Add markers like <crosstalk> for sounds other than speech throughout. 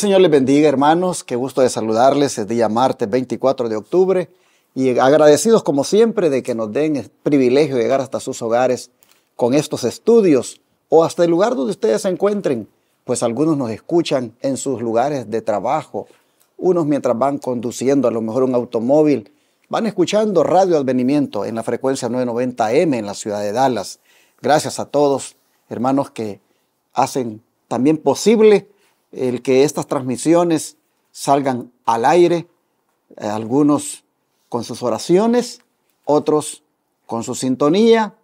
Señor les bendiga, hermanos. Qué gusto de saludarles. Es día martes 24 de octubre. Y agradecidos, como siempre, de que nos den el privilegio de llegar hasta sus hogares con estos estudios o hasta el lugar donde ustedes se encuentren. Pues algunos nos escuchan en sus lugares de trabajo, unos mientras van conduciendo a lo mejor un automóvil, van escuchando Radio Advenimiento en la frecuencia 990M en la ciudad de Dallas. Gracias a todos, hermanos, que hacen también posible el que estas transmisiones salgan al aire, eh, algunos con sus oraciones, otros con su sintonía,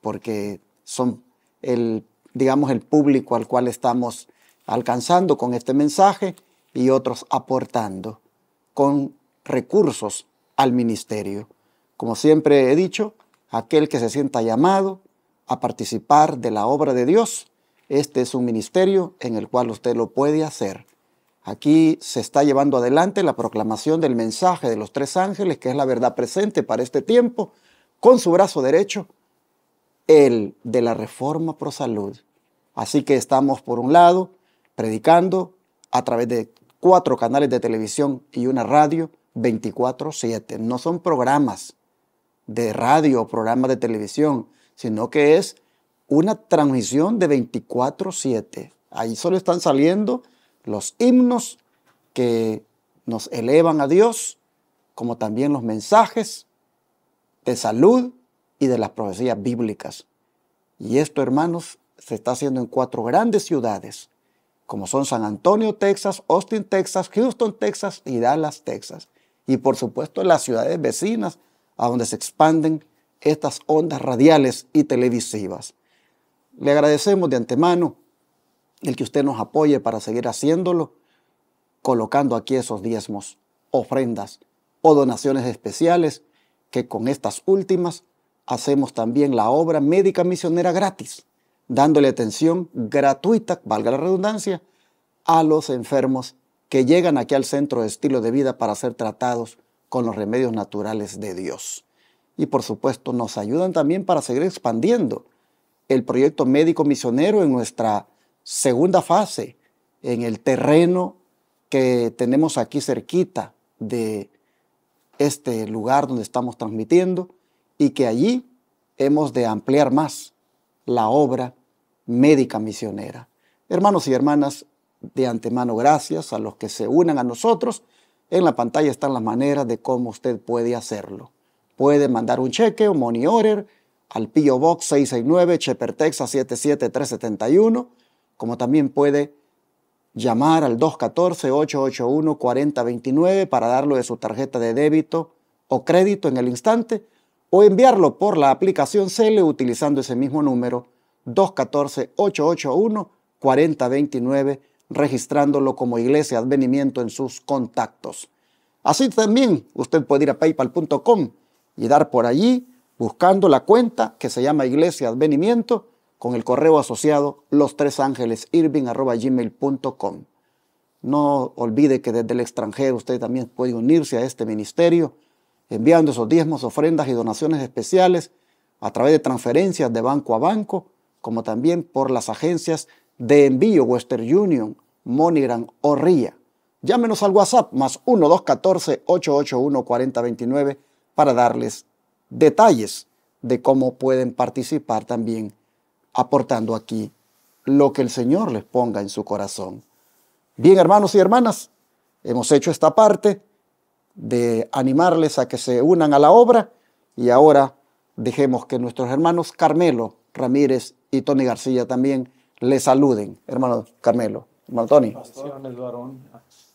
porque son el, digamos, el público al cual estamos alcanzando con este mensaje y otros aportando con recursos al ministerio. Como siempre he dicho, aquel que se sienta llamado a participar de la obra de Dios este es un ministerio en el cual usted lo puede hacer. Aquí se está llevando adelante la proclamación del mensaje de los tres ángeles, que es la verdad presente para este tiempo, con su brazo derecho, el de la reforma pro salud. Así que estamos, por un lado, predicando a través de cuatro canales de televisión y una radio 24/7. No son programas de radio o programas de televisión, sino que es una transmisión de 24/7. Ahí solo están saliendo los himnos que nos elevan a Dios, como también los mensajes de salud y de las profecías bíblicas. Y esto, hermanos, se está haciendo en cuatro grandes ciudades, como son San Antonio, Texas, Austin, Texas, Houston, Texas y Dallas, Texas. Y por supuesto las ciudades vecinas a donde se expanden estas ondas radiales y televisivas. Le agradecemos de antemano el que usted nos apoye para seguir haciéndolo, colocando aquí esos diezmos, ofrendas o donaciones especiales, que con estas últimas hacemos también la obra médica misionera gratis, dándole atención gratuita, valga la redundancia, a los enfermos que llegan aquí al centro de estilo de vida para ser tratados con los remedios naturales de Dios. Y por supuesto nos ayudan también para seguir expandiendo el proyecto médico misionero en nuestra segunda fase, en el terreno que tenemos aquí cerquita de este lugar donde estamos transmitiendo y que allí hemos de ampliar más la obra médica misionera. Hermanos y hermanas, de antemano gracias a los que se unan a nosotros. En la pantalla están las maneras de cómo usted puede hacerlo. Puede mandar un cheque, un money al Pio Box 669, Chepertexa Texas 77371, como también puede llamar al 214-881-4029 para darlo de su tarjeta de débito o crédito en el instante o enviarlo por la aplicación CELE utilizando ese mismo número 214-881-4029 registrándolo como Iglesia Advenimiento en sus contactos. Así también usted puede ir a paypal.com y dar por allí buscando la cuenta que se llama Iglesia Advenimiento con el correo asociado los tres ángeles gmail.com. No olvide que desde el extranjero usted también puede unirse a este ministerio enviando esos diezmos, ofrendas y donaciones especiales a través de transferencias de banco a banco, como también por las agencias de envío Western Union, MoneyGram o RIA. Llámenos al WhatsApp más 1-214-881-4029 para darles detalles de cómo pueden participar también aportando aquí lo que el Señor les ponga en su corazón. Bien, hermanos y hermanas, hemos hecho esta parte de animarles a que se unan a la obra y ahora dejemos que nuestros hermanos Carmelo Ramírez y Tony García también les saluden. Hermano Carmelo, hermano Tony.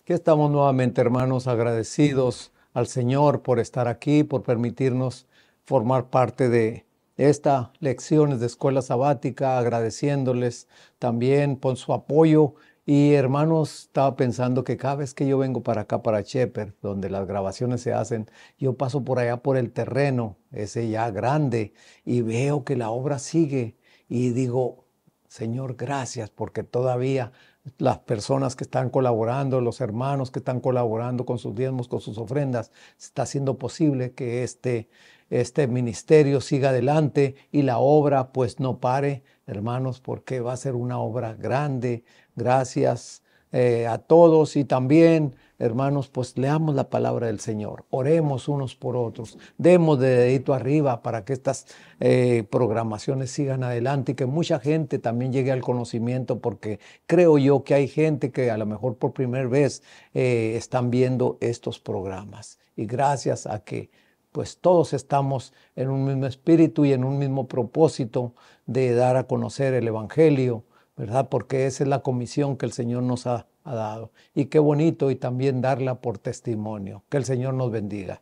Que estamos nuevamente, hermanos, agradecidos al Señor por estar aquí, por permitirnos formar parte de estas lecciones de escuela sabática, agradeciéndoles también por su apoyo. Y hermanos, estaba pensando que cada vez que yo vengo para acá, para Shepherd, donde las grabaciones se hacen, yo paso por allá por el terreno, ese ya grande, y veo que la obra sigue. Y digo, Señor, gracias, porque todavía las personas que están colaborando, los hermanos que están colaborando con sus diezmos, con sus ofrendas, está haciendo posible que este este ministerio siga adelante y la obra pues no pare, hermanos, porque va a ser una obra grande. Gracias eh, a todos y también, hermanos, pues leamos la palabra del Señor, oremos unos por otros, demos de dedito arriba para que estas eh, programaciones sigan adelante y que mucha gente también llegue al conocimiento, porque creo yo que hay gente que a lo mejor por primera vez eh, están viendo estos programas. Y gracias a que pues todos estamos en un mismo espíritu y en un mismo propósito de dar a conocer el Evangelio, ¿verdad? Porque esa es la comisión que el Señor nos ha, dado. Y qué bonito y también darla por testimonio. Que el Señor nos bendiga.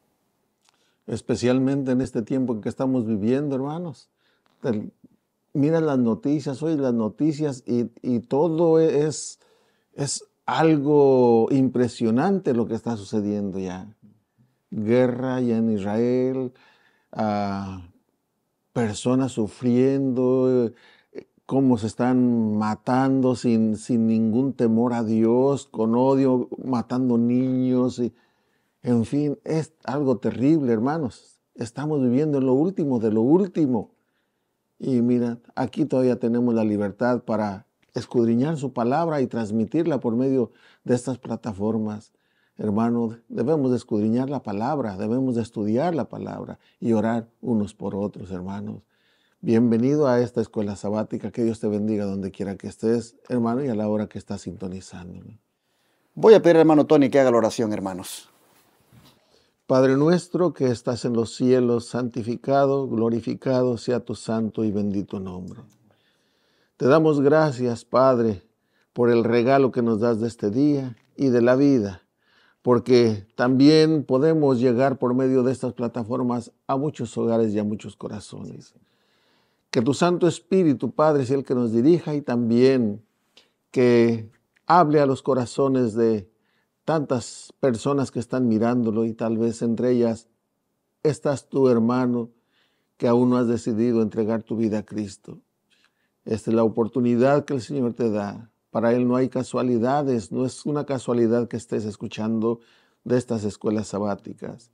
Especialmente en este tiempo que estamos viviendo, hermanos. mira las noticias, hoy las noticias y, todo es, es algo impresionante lo que está sucediendo ya guerra y en Israel, personas sufriendo, eh, cómo se están matando sin, sin ningún temor a Dios, con odio, matando niños. Y, en fin, es algo terrible, hermanos. Estamos viviendo en lo último de lo último. Y mira, aquí todavía tenemos la libertad para escudriñar su palabra y transmitirla por medio de estas plataformas hermano, debemos de escudriñar la palabra, debemos de estudiar la palabra y orar unos por otros, hermanos. Bienvenido a esta escuela sabática, que Dios te bendiga donde quiera que estés, hermano, y a la hora que estás sintonizando. Voy a pedir, hermano Tony, que haga la oración, hermanos. Padre nuestro que estás en los cielos, santificado, glorificado sea tu santo y bendito nombre. Te damos gracias, Padre, por el regalo que nos das de este día y de la vida porque también podemos llegar por medio de estas plataformas a muchos hogares y a muchos corazones. Que tu Santo Espíritu, Padre, sea el que nos dirija y también que hable a los corazones de tantas personas que están mirándolo y tal vez entre ellas estás tu hermano que aún no has decidido entregar tu vida a Cristo. Esta es la oportunidad que el Señor te da para Él no hay casualidades, no es una casualidad que estés escuchando de estas escuelas sabáticas.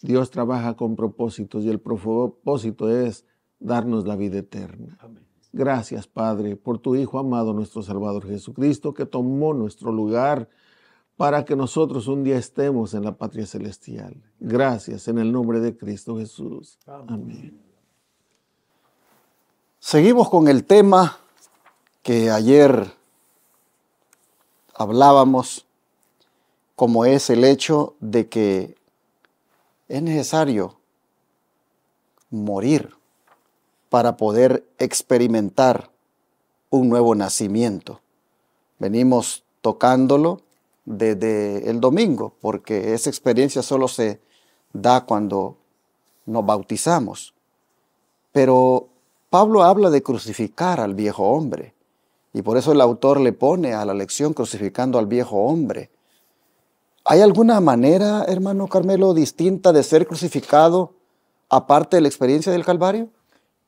Dios trabaja con propósitos y el propósito es darnos la vida eterna. Gracias, Padre, por tu Hijo amado, nuestro Salvador Jesucristo, que tomó nuestro lugar para que nosotros un día estemos en la patria celestial. Gracias en el nombre de Cristo Jesús. Amén. Seguimos con el tema que ayer hablábamos, como es el hecho de que es necesario morir para poder experimentar un nuevo nacimiento. Venimos tocándolo desde el domingo, porque esa experiencia solo se da cuando nos bautizamos. Pero Pablo habla de crucificar al viejo hombre. Y por eso el autor le pone a la lección crucificando al viejo hombre. ¿Hay alguna manera, hermano Carmelo, distinta de ser crucificado aparte de la experiencia del Calvario?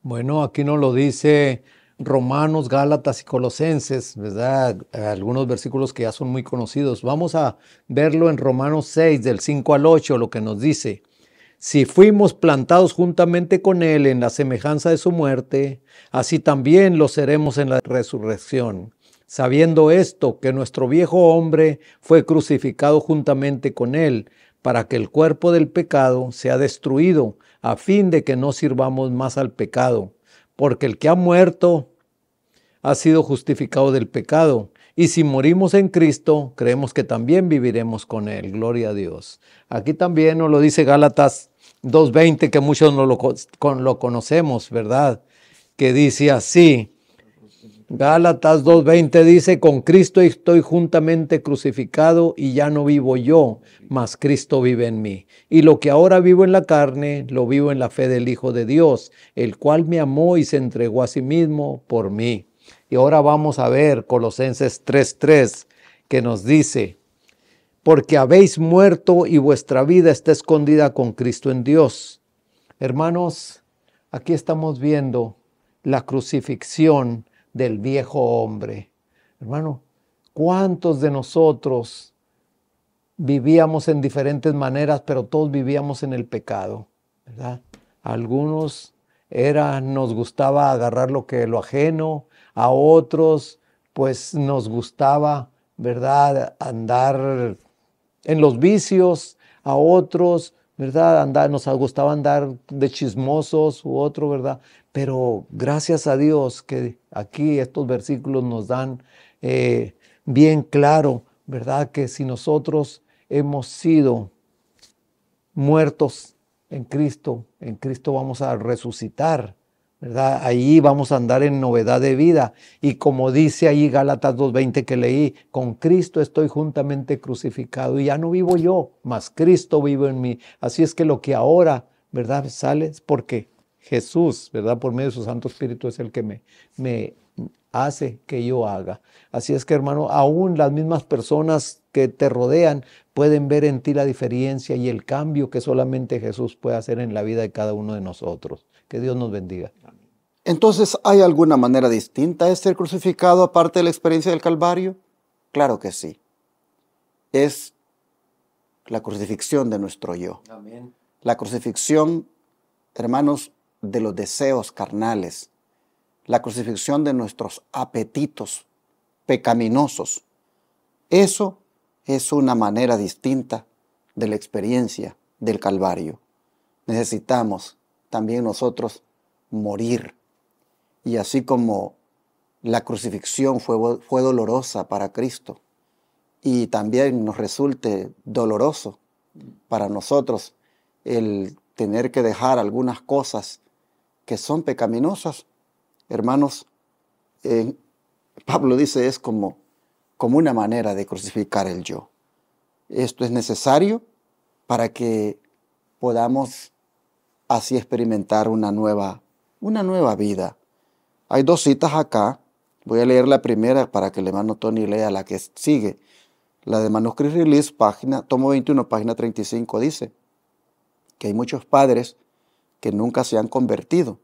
Bueno, aquí nos lo dice Romanos, Gálatas y Colosenses, ¿verdad? Algunos versículos que ya son muy conocidos. Vamos a verlo en Romanos 6, del 5 al 8, lo que nos dice. Si fuimos plantados juntamente con Él en la semejanza de su muerte, así también lo seremos en la resurrección. Sabiendo esto, que nuestro viejo hombre fue crucificado juntamente con Él, para que el cuerpo del pecado sea destruido, a fin de que no sirvamos más al pecado. Porque el que ha muerto ha sido justificado del pecado y si morimos en Cristo, creemos que también viviremos con Él. Gloria a Dios. Aquí también nos lo dice Gálatas 2.20, que muchos no lo, con, lo conocemos, ¿verdad? Que dice así. Gálatas 2.20 dice, con Cristo estoy juntamente crucificado y ya no vivo yo, mas Cristo vive en mí. Y lo que ahora vivo en la carne, lo vivo en la fe del Hijo de Dios, el cual me amó y se entregó a sí mismo por mí. Y ahora vamos a ver Colosenses 3:3 que nos dice, porque habéis muerto y vuestra vida está escondida con Cristo en Dios. Hermanos, aquí estamos viendo la crucifixión del viejo hombre. Hermano, ¿cuántos de nosotros vivíamos en diferentes maneras, pero todos vivíamos en el pecado? Algunos era, nos gustaba agarrar lo que lo ajeno, a otros pues nos gustaba, ¿verdad? Andar en los vicios, a otros, ¿verdad? Andar, nos gustaba andar de chismosos u otro, ¿verdad? Pero gracias a Dios que aquí estos versículos nos dan eh, bien claro, ¿verdad? Que si nosotros hemos sido muertos en Cristo, en Cristo vamos a resucitar Ahí vamos a andar en novedad de vida. Y como dice ahí Gálatas 2.20 que leí, con Cristo estoy juntamente crucificado y ya no vivo yo, mas Cristo vive en mí. Así es que lo que ahora, ¿verdad? Sale es porque Jesús, ¿verdad? Por medio de su Santo Espíritu es el que me, me hace que yo haga. Así es que hermano, aún las mismas personas que te rodean pueden ver en ti la diferencia y el cambio que solamente Jesús puede hacer en la vida de cada uno de nosotros. Que Dios nos bendiga. Entonces, ¿hay alguna manera distinta de ser crucificado aparte de la experiencia del Calvario? Claro que sí. Es la crucifixión de nuestro yo. La crucifixión, hermanos, de los deseos carnales. La crucifixión de nuestros apetitos pecaminosos. Eso es una manera distinta de la experiencia del Calvario. Necesitamos también nosotros morir. Y así como la crucifixión fue, fue dolorosa para Cristo y también nos resulte doloroso para nosotros el tener que dejar algunas cosas que son pecaminosas. Hermanos, Pablo dice es como, como una manera de crucificar el yo. Esto es necesario para que podamos así experimentar una nueva, una nueva vida. Hay dos citas acá. Voy a leer la primera para que el hermano Tony lea la que sigue. La de Manuscript Release, página, tomo 21, página 35, dice que hay muchos padres que nunca se han convertido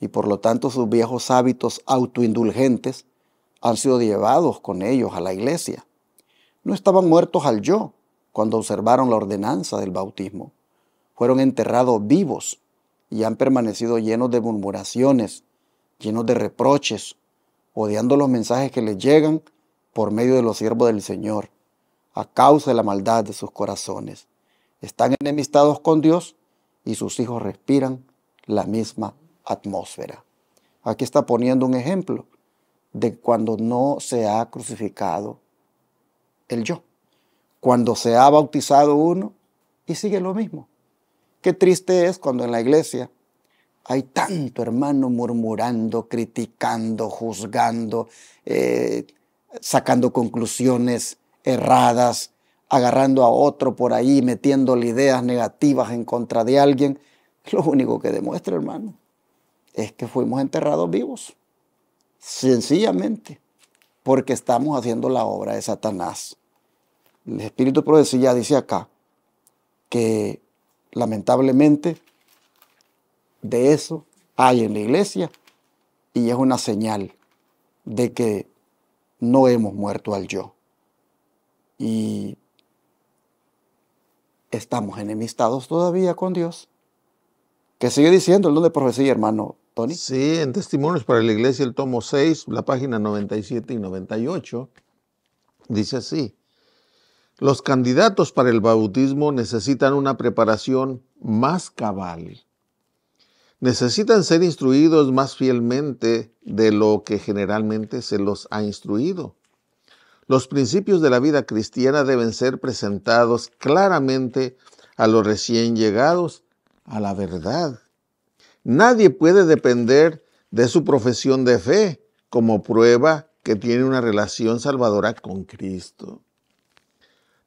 y por lo tanto sus viejos hábitos autoindulgentes han sido llevados con ellos a la iglesia. No estaban muertos al yo cuando observaron la ordenanza del bautismo fueron enterrados vivos y han permanecido llenos de murmuraciones, llenos de reproches, odiando los mensajes que les llegan por medio de los siervos del Señor, a causa de la maldad de sus corazones. Están enemistados con Dios y sus hijos respiran la misma atmósfera. Aquí está poniendo un ejemplo de cuando no se ha crucificado el yo. Cuando se ha bautizado uno y sigue lo mismo. Qué triste es cuando en la iglesia hay tanto hermano murmurando, criticando, juzgando, eh, sacando conclusiones erradas, agarrando a otro por ahí, metiéndole ideas negativas en contra de alguien. <laughs> Lo único que demuestra, hermano, es que fuimos enterrados vivos. Sencillamente, porque estamos haciendo la obra de Satanás. El Espíritu Profecía dice acá que Lamentablemente, de eso hay en la iglesia y es una señal de que no hemos muerto al yo y estamos enemistados todavía con Dios. Que sigue diciendo el don de profecía, hermano Tony. Sí, en Testimonios para la Iglesia, el tomo 6, la página 97 y 98, dice así. Los candidatos para el bautismo necesitan una preparación más cabal. Necesitan ser instruidos más fielmente de lo que generalmente se los ha instruido. Los principios de la vida cristiana deben ser presentados claramente a los recién llegados a la verdad. Nadie puede depender de su profesión de fe como prueba que tiene una relación salvadora con Cristo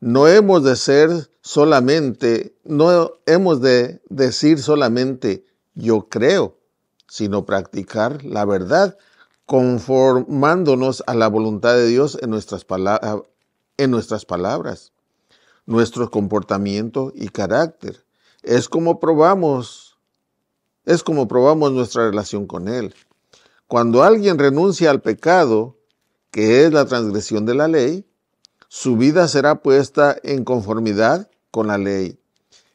no hemos de ser solamente, no hemos de decir solamente yo creo, sino practicar la verdad, conformándonos a la voluntad de Dios en nuestras, en nuestras palabras, nuestro comportamiento y carácter. Es como probamos, es como probamos nuestra relación con Él. Cuando alguien renuncia al pecado, que es la transgresión de la ley, su vida será puesta en conformidad con la ley,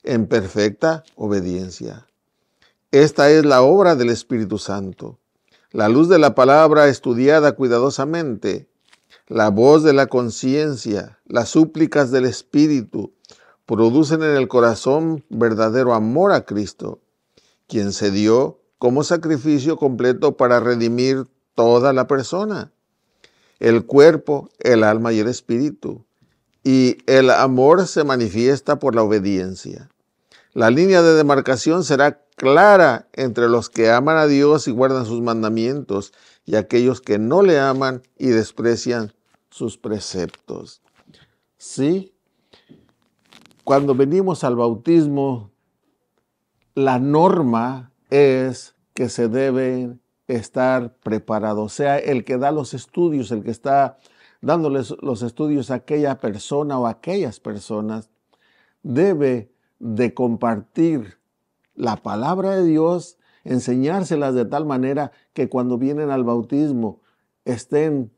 en perfecta obediencia. Esta es la obra del Espíritu Santo, la luz de la palabra estudiada cuidadosamente, la voz de la conciencia, las súplicas del Espíritu, producen en el corazón verdadero amor a Cristo, quien se dio como sacrificio completo para redimir toda la persona el cuerpo, el alma y el espíritu. Y el amor se manifiesta por la obediencia. La línea de demarcación será clara entre los que aman a Dios y guardan sus mandamientos y aquellos que no le aman y desprecian sus preceptos. ¿Sí? Cuando venimos al bautismo, la norma es que se deben estar preparado, sea el que da los estudios, el que está dándoles los estudios a aquella persona o aquellas personas, debe de compartir la palabra de Dios, enseñárselas de tal manera que cuando vienen al bautismo estén,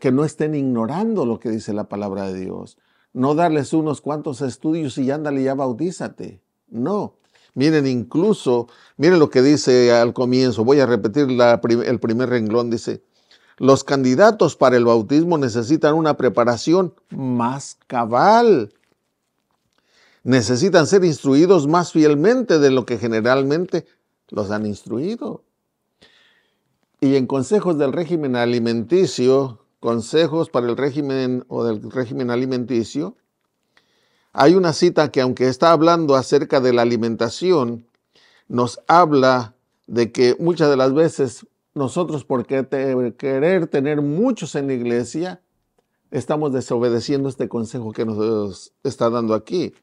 que no estén ignorando lo que dice la palabra de Dios. No darles unos cuantos estudios y ándale ya bautízate. No, Miren incluso, miren lo que dice al comienzo, voy a repetir el primer renglón, dice, los candidatos para el bautismo necesitan una preparación más cabal. Necesitan ser instruidos más fielmente de lo que generalmente los han instruido. Y en consejos del régimen alimenticio, consejos para el régimen o del régimen alimenticio, hay una cita que aunque está hablando acerca de la alimentación, nos habla de que muchas de las veces nosotros por querer tener muchos en la iglesia, estamos desobedeciendo este consejo que nos está dando aquí.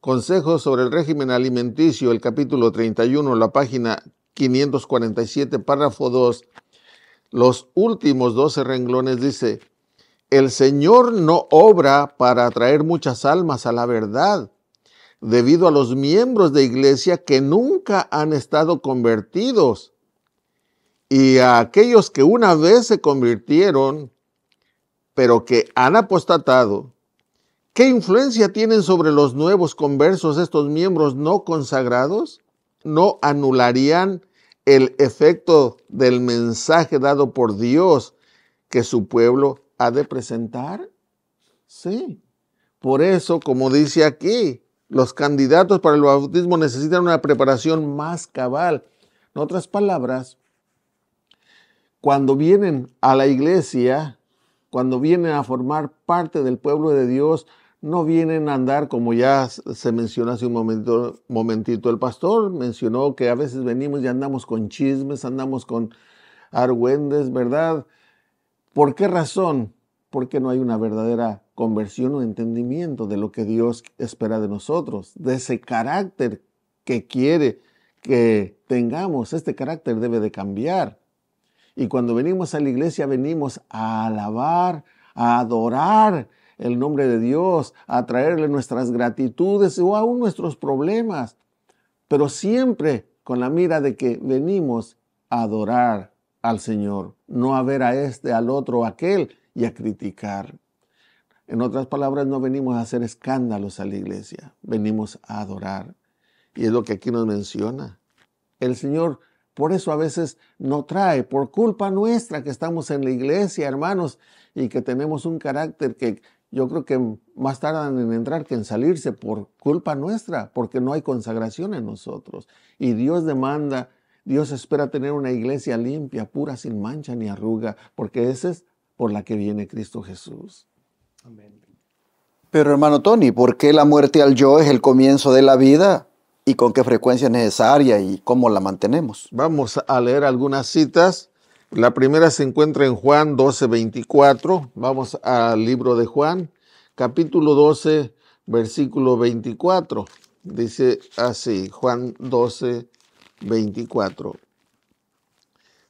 Consejos sobre el régimen alimenticio, el capítulo 31, la página 547, párrafo 2, los últimos 12 renglones dice, el Señor no obra para atraer muchas almas a la verdad, debido a los miembros de iglesia que nunca han estado convertidos y a aquellos que una vez se convirtieron, pero que han apostatado. ¿Qué influencia tienen sobre los nuevos conversos estos miembros no consagrados? ¿No anularían el efecto del mensaje dado por Dios que su pueblo ha de presentar? Sí. Por eso, como dice aquí, los candidatos para el bautismo necesitan una preparación más cabal. En otras palabras, cuando vienen a la iglesia, cuando vienen a formar parte del pueblo de Dios, no vienen a andar como ya se mencionó hace un momento, momentito. El pastor mencionó que a veces venimos y andamos con chismes, andamos con argüendes, ¿verdad? ¿Por qué razón? Porque no hay una verdadera conversión o entendimiento de lo que Dios espera de nosotros, de ese carácter que quiere que tengamos. Este carácter debe de cambiar. Y cuando venimos a la iglesia, venimos a alabar, a adorar el nombre de Dios, a traerle nuestras gratitudes o aún nuestros problemas, pero siempre con la mira de que venimos a adorar al Señor, no a ver a este, al otro, a aquel y a criticar. En otras palabras, no venimos a hacer escándalos a la iglesia, venimos a adorar. Y es lo que aquí nos menciona. El Señor por eso a veces no trae, por culpa nuestra que estamos en la iglesia, hermanos, y que tenemos un carácter que yo creo que más tardan en entrar que en salirse por culpa nuestra, porque no hay consagración en nosotros. Y Dios demanda Dios espera tener una iglesia limpia, pura, sin mancha ni arruga, porque esa es por la que viene Cristo Jesús. Amén. Pero hermano Tony, ¿por qué la muerte al yo es el comienzo de la vida? ¿Y con qué frecuencia es necesaria y cómo la mantenemos? Vamos a leer algunas citas. La primera se encuentra en Juan 12, 24. Vamos al libro de Juan, capítulo 12, versículo 24. Dice así, Juan 12, 24. 24.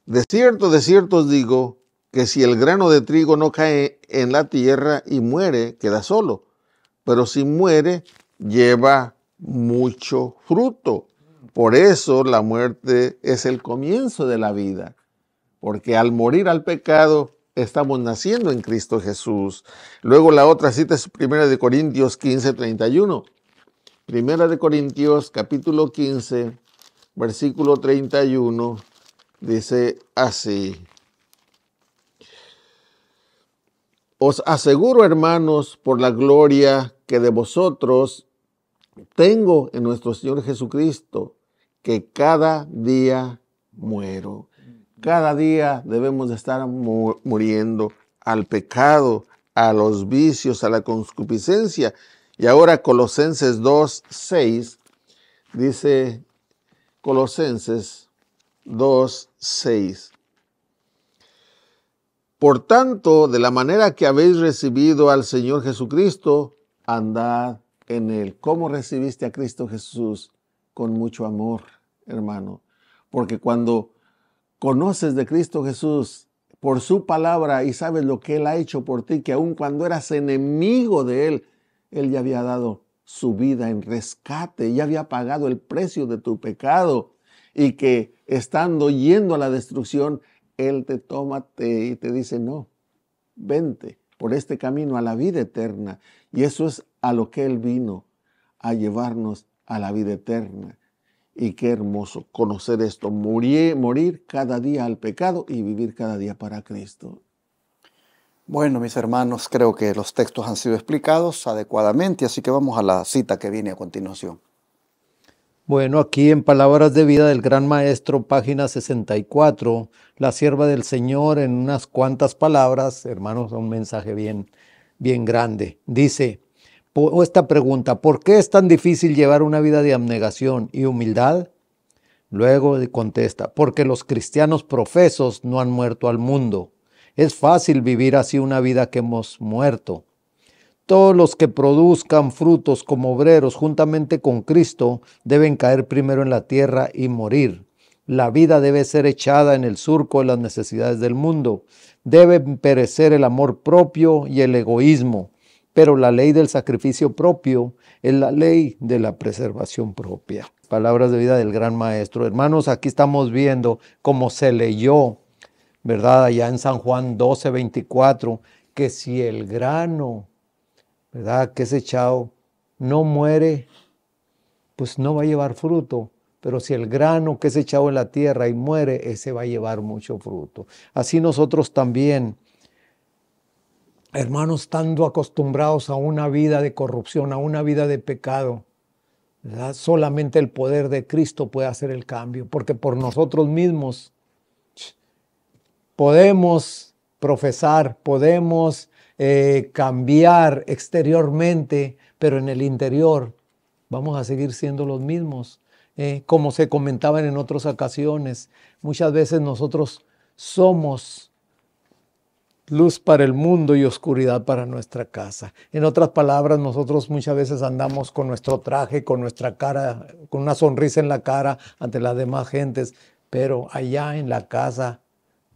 De cierto, de cierto os digo que si el grano de trigo no cae en la tierra y muere, queda solo, pero si muere, lleva mucho fruto. Por eso la muerte es el comienzo de la vida, porque al morir al pecado estamos naciendo en Cristo Jesús. Luego la otra cita es 1 Corintios 15, 31. Primera de Corintios capítulo 15, versículo 31, dice así. Os aseguro, hermanos, por la gloria que de vosotros tengo en nuestro Señor Jesucristo, que cada día muero. Cada día debemos estar muriendo al pecado, a los vicios, a la concupiscencia. Y ahora Colosenses 2, 6 dice Colosenses 2, 6. Por tanto, de la manera que habéis recibido al Señor Jesucristo, andad en Él. ¿Cómo recibiste a Cristo Jesús? Con mucho amor, hermano. Porque cuando conoces de Cristo Jesús por su palabra y sabes lo que Él ha hecho por ti, que aun cuando eras enemigo de Él, Él ya había dado su vida en rescate, ya había pagado el precio de tu pecado y que estando yendo a la destrucción, Él te toma y te dice, no, vente por este camino a la vida eterna. Y eso es a lo que Él vino, a llevarnos a la vida eterna. Y qué hermoso conocer esto, morir cada día al pecado y vivir cada día para Cristo. Bueno, mis hermanos, creo que los textos han sido explicados adecuadamente, así que vamos a la cita que viene a continuación. Bueno, aquí en Palabras de Vida del Gran Maestro, página 64, la sierva del Señor en unas cuantas palabras, hermanos, un mensaje bien, bien grande. Dice, esta pregunta, ¿por qué es tan difícil llevar una vida de abnegación y humildad? Luego contesta, porque los cristianos profesos no han muerto al mundo. Es fácil vivir así una vida que hemos muerto. Todos los que produzcan frutos como obreros juntamente con Cristo deben caer primero en la tierra y morir. La vida debe ser echada en el surco de las necesidades del mundo. Deben perecer el amor propio y el egoísmo. Pero la ley del sacrificio propio es la ley de la preservación propia. Palabras de vida del gran maestro. Hermanos, aquí estamos viendo cómo se leyó ¿verdad? Allá en San Juan 12, 24, que si el grano, ¿verdad? Que es echado, no muere, pues no va a llevar fruto. Pero si el grano que es echado en la tierra y muere, ese va a llevar mucho fruto. Así nosotros también, hermanos, estando acostumbrados a una vida de corrupción, a una vida de pecado, solamente el poder de Cristo puede hacer el cambio, porque por nosotros mismos podemos profesar, podemos eh, cambiar exteriormente, pero en el interior vamos a seguir siendo los mismos. Eh, como se comentaban en otras ocasiones, muchas veces nosotros somos luz para el mundo y oscuridad para nuestra casa. En otras palabras, nosotros muchas veces andamos con nuestro traje, con nuestra cara, con una sonrisa en la cara ante las demás gentes, pero allá en la casa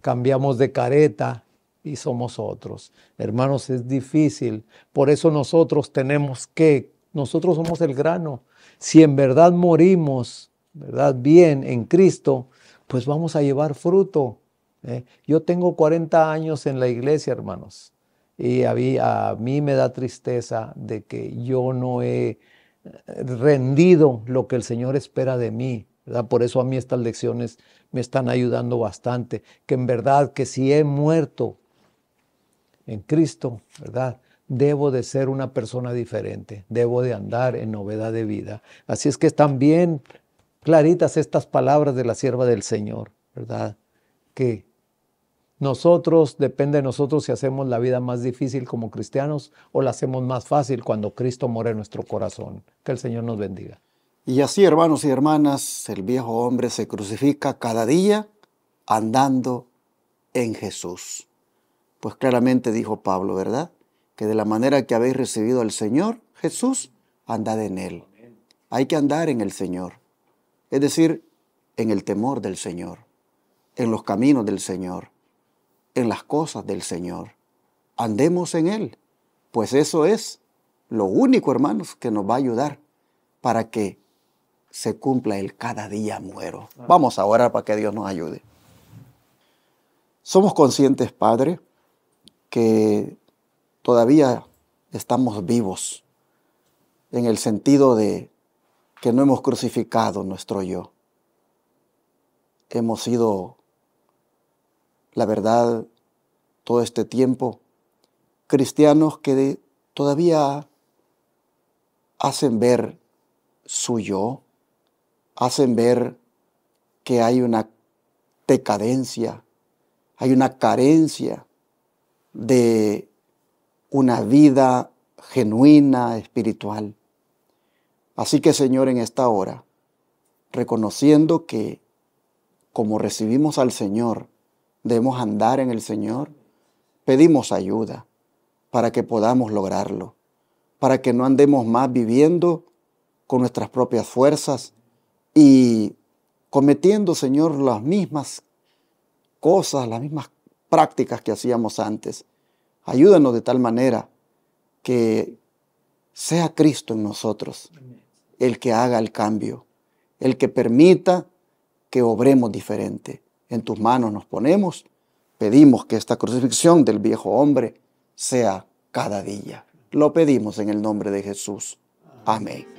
cambiamos de careta y somos otros. Hermanos, es difícil. Por eso nosotros tenemos que, nosotros somos el grano. Si en verdad morimos, ¿verdad? Bien en Cristo, pues vamos a llevar fruto. ¿eh? Yo tengo 40 años en la iglesia, hermanos. Y a mí me da tristeza de que yo no he eh, rendido lo que el Señor espera de mí. Por eso a mí estas lecciones me están ayudando bastante, que en verdad que si he muerto en Cristo, ¿verdad? Debo de ser una persona diferente, debo de andar en novedad de vida. Así es que están bien claritas estas palabras de la sierva del Señor, ¿verdad? Que nosotros, depende de nosotros si hacemos la vida más difícil como cristianos o la hacemos más fácil cuando Cristo muere en nuestro corazón. Que el Señor nos bendiga. Y así, hermanos y hermanas, el viejo hombre se crucifica cada día andando en Jesús. Pues claramente dijo Pablo, ¿verdad? Que de la manera que habéis recibido al Señor, Jesús, andad en Él. Hay que andar en el Señor. Es decir, en el temor del Señor, en los caminos del Señor, en las cosas del Señor. Andemos en Él. Pues eso es lo único, hermanos, que nos va a ayudar para que se cumpla el cada día muero. Vamos a orar para que Dios nos ayude. Somos conscientes, Padre, que todavía estamos vivos en el sentido de que no hemos crucificado nuestro yo. Hemos sido, la verdad, todo este tiempo, cristianos que todavía hacen ver su yo hacen ver que hay una decadencia, hay una carencia de una vida genuina, espiritual. Así que Señor, en esta hora, reconociendo que como recibimos al Señor, debemos andar en el Señor, pedimos ayuda para que podamos lograrlo, para que no andemos más viviendo con nuestras propias fuerzas, y cometiendo, Señor, las mismas cosas, las mismas prácticas que hacíamos antes. Ayúdanos de tal manera que sea Cristo en nosotros el que haga el cambio, el que permita que obremos diferente. En tus manos nos ponemos, pedimos que esta crucifixión del viejo hombre sea cada día. Lo pedimos en el nombre de Jesús. Amén.